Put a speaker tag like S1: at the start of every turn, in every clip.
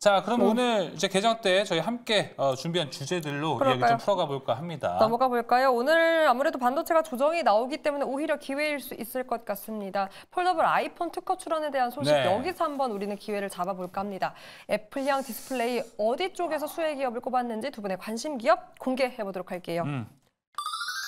S1: 자, 그럼 음. 오늘 이제 개장 때 저희 함께 어, 준비한 주제들로 그럴까요? 이야기 좀 풀어가 볼까 합니다. 넘어가
S2: 볼까요? 오늘 아무래도 반도체가 조정이 나오기 때문에 오히려 기회일 수 있을 것 같습니다. 폴더블 아이폰 특허 출원에 대한 소식 네. 여기서 한번 우리는 기회를 잡아볼까 합니다. 애플향 디스플레이 어디 쪽에서 수혜 기업을 꼽았는지 두 분의 관심 기업 공개해 보도록 할게요. 음.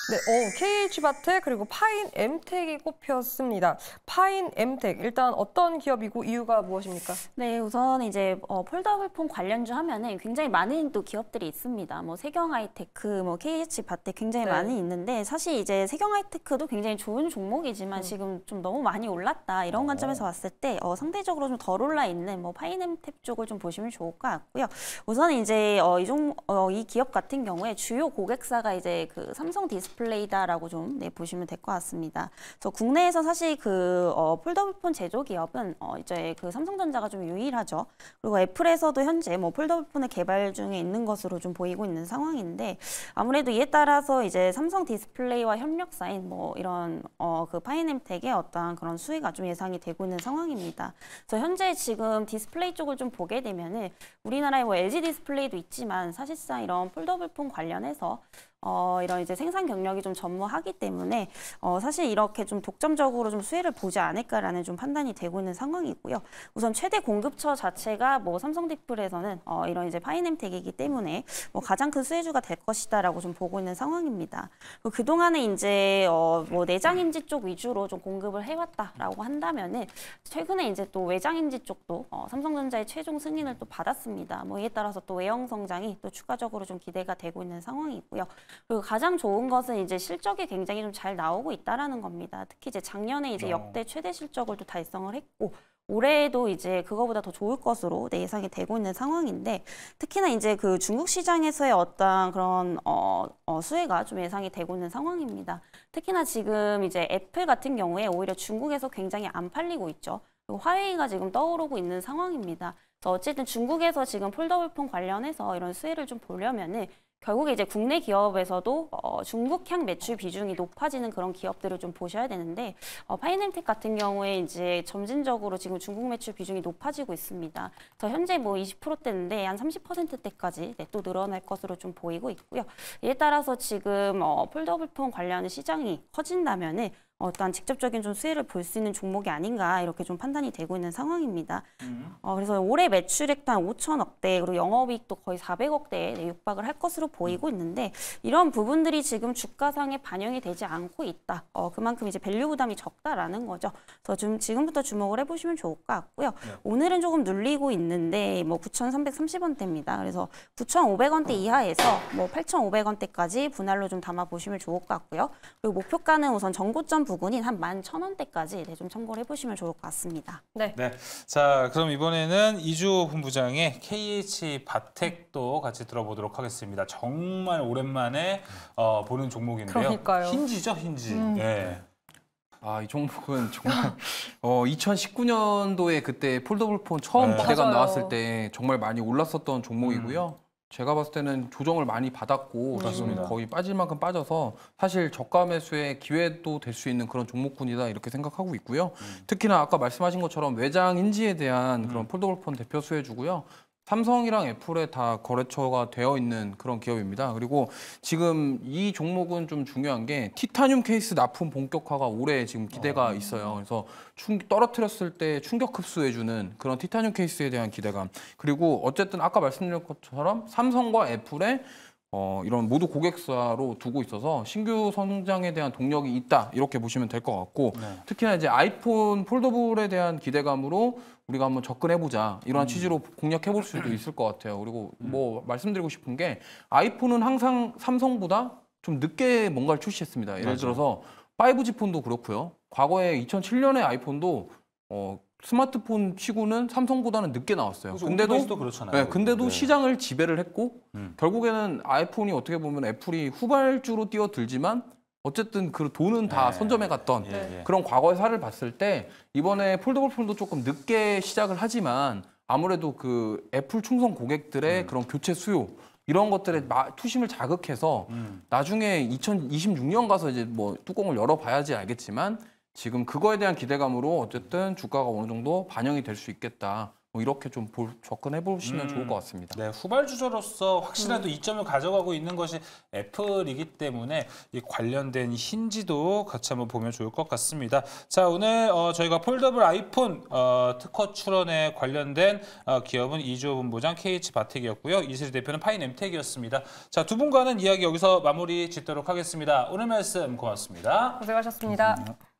S2: 네, 어, KH바텍 그리고 파인 엠텍이 꼽혔습니다.
S3: 파인 엠텍 일단 어떤 기업이고 이유가 무엇입니까? 네, 우선 이제 어, 폴더블폰 관련주 하면은 굉장히 많은 또 기업들이 있습니다. 뭐 세경하이테크, 뭐 KH바텍 굉장히 네. 많이 있는데 사실 이제 세경하이테크도 굉장히 좋은 종목이지만 음. 지금 좀 너무 많이 올랐다 이런 어. 관점에서 봤을 때 어, 상대적으로 좀 덜 올라 있는 뭐 파인 엠텍 쪽을 좀 보시면 좋을 것 같고요. 우선 이제 어, 이, 종, 어, 이 기업 같은 경우에 주요 고객사가 이제 그 삼성 디스 디스플레이다라고 좀 네, 보시면 될 것 같습니다. 그래서 국내에서 사실 그 어, 폴더블폰 제조 기업은 어, 이제 그 삼성전자가 좀 유일하죠. 그리고 애플에서도 현재 뭐 폴더블폰을 개발 중에 있는 것으로 좀 보이고 있는 상황인데 아무래도 이에 따라서 이제 삼성 디스플레이와 협력 사인 뭐 이런 어, 그 파이넴텍의 어떠한 그런 수위가 좀 예상이 되고 있는 상황입니다. 그래서 현재 지금 디스플레이 쪽을 좀 보게 되면은 우리나라에 뭐 LG 디스플레이도 있지만 사실상 이런 폴더블폰 관련해서 어, 이런 이제 생산 경력이 좀 전무하기 때문에 어, 사실 이렇게 좀 독점적으로 좀 수혜를 보지 않을까라는 좀 판단이 되고 있는 상황이고요. 우선 최대 공급처 자체가 뭐 삼성디플에서는 어, 이런 이제 파이 n 텍이기 때문에 뭐 가장 큰 수혜주가 될 것이다라고 좀 보고 있는 상황입니다. 그 동안에 이제 어, 뭐 내장인지 쪽 위주로 좀 공급을 해왔다라고 한다면은 최근에 이제 또 외장인지 쪽도 어, 삼성전자의 최종 승인을 또 받았습니다. 뭐 이에 따라서 또 외형 성장이 또 추가적으로 좀 기대가 되고 있는 상황이고요. 그리고 가장 좋은 것은 이제 실적이 굉장히 좀 잘 나오고 있다라는 겁니다. 특히 이제 작년에 이제 어. 역대 최대 실적을 또 달성을 했고 올해도 이제 그거보다 더 좋을 것으로 내 예상이 되고 있는 상황인데 특히나 이제 그 중국 시장에서의 어떤 그런 어, 어 수혜가 좀 예상이 되고 있는 상황입니다. 특히나 지금 이제 애플 같은 경우에 오히려 중국에서 굉장히 안 팔리고 있죠. 화웨이가 지금 떠오르고 있는 상황입니다. 어쨌든 중국에서 지금 폴더블폰 관련해서 이런 수혜를 좀 보려면은 결국에 이제 국내 기업에서도 어, 중국향 매출 비중이 높아지는 그런 기업들을 좀 보셔야 되는데 어, 파이낸텍 같은 경우에 이제 점진적으로 지금 중국 매출 비중이 높아지고 있습니다. 그 현재 뭐 20%대인데 한 30%대까지 네, 또 늘어날 것으로 좀 보이고 있고요. 이에 따라서 지금 어, 폴더블폰 관련 시장이 커진다면은 어떤 직접적인 좀 수혜를 볼 수 있는 종목이 아닌가 이렇게 좀 판단이 되고 있는 상황입니다. 음. 어, 그래서 올해 매출액도 한 5천억 대 그리고 영업이익도 거의 400억 대에 육박을 할 것으로 보이고 음. 있는데 이런 부분들이 지금 주가상에 반영이 되지 않고 있다. 어, 그만큼 이제 밸류 부담이 적다라는 거죠. 그래서 좀 지금부터 주목을 해보시면 좋을 것 같고요. 네. 오늘은 조금 눌리고 있는데 뭐 9,330원대입니다. 그래서 9,500원대 음. 이하에서 뭐 8,500원대까지 분할로 좀 담아 보시면 좋을 것 같고요. 그리고 목표가는 우선 전고점 부분인 한 만 천원대까지 네, 좀 참고를 해보시면 좋을 것 같습니다. 네.
S1: 네. 자, 그럼 이번에는 이주호 본부장의 KH 바텍도 같이 들어보도록 하겠습니다. 정말 오랜만에 어, 보는 종목인데요. 그러니까요. 힌지죠, 힌지. 음. 네. 아, 이 종목은
S2: 정말 어 2019년도에 그때 폴더블폰 처음 네. 기대감 나왔을 때 정말 많이 올랐었던 종목이고요. 제가 봤을 때는 조정을 많이 받았고 지금 거의 빠질 만큼 빠져서 사실 저가 매수의 기회도 될 수 있는 그런 종목군이다 이렇게 생각하고 있고요. 음. 특히나 아까 말씀하신 것처럼 외장 인지에 대한 그런 음. 폴더골펀 대표 수혜주고요. 삼성이랑 애플에 다 거래처가 되어 있는 그런 기업입니다. 그리고 지금 이 종목은 좀 중요한 게 티타늄 케이스 납품 본격화가 올해 지금 기대가 아. 있어요. 그래서 충, 떨어뜨렸을 때 충격 흡수해주는 그런 티타늄 케이스에 대한 기대감. 그리고 어쨌든 아까 말씀드린 것처럼 삼성과 애플의 어, 이런 모두 고객사로 두고 있어서 신규 성장에 대한 동력이 있다 이렇게 보시면 될 것 같고 네. 특히나 이제 아이폰 폴더블에 대한 기대감으로 우리가 한번 접근해보자 이러한 음. 취지로 공략해 볼 수도 있을 것 같아요 그리고 음. 뭐 말씀드리고 싶은 게 아이폰은 항상 삼성보다 좀 늦게 뭔가를 출시했습니다 예를 맞아. 들어서 5G 폰도 그렇고요 과거에 2007년에 아이폰도 어, 스마트폰 치고는 삼성보다는 늦게 나왔어요. 근데도 그렇잖아요. 네, 근데도 네. 시장을 지배를 했고 음. 결국에는 아이폰이 어떻게 보면 애플이 후발주로 뛰어들지만 어쨌든 그 돈은 다 예. 선점해 갔던 예. 예. 그런 과거의 사를 봤을 때 이번에 폴더블 폰도 조금 늦게 시작을 하지만 아무래도 그 애플 충성 고객들의 음. 그런 교체 수요 이런 것들에 투심을 자극해서 음. 나중에 2026년 가서 이제 뭐 뚜껑을 열어봐야지 알겠지만 지금 그거에 대한 기대감으로 어쨌든 주가가 어느 정도 반영이 될 수 있겠다. 뭐 이렇게 좀 볼, 접근해 보시면 음, 좋을 것 음. 같습니다.
S1: 네, 후발 주자로서 확실한 또 음. 이점을 가져가고 있는 것이 애플이기 때문에 이 관련된 힌지도 같이 한번 보면 좋을 것 같습니다. 자, 오늘 어, 저희가 폴더블 아이폰 어, 특허 출원에 관련된 어, 기업은 이주호 본부장 KH 바텍이었고요. 이슬 리 대표는 파인 엠텍이었습니다. 자, 두 분과는 이야기 여기서 마무리 짓도록 하겠습니다. 오늘 말씀 고맙습니다.
S2: 고생하셨습니다 감사합니다.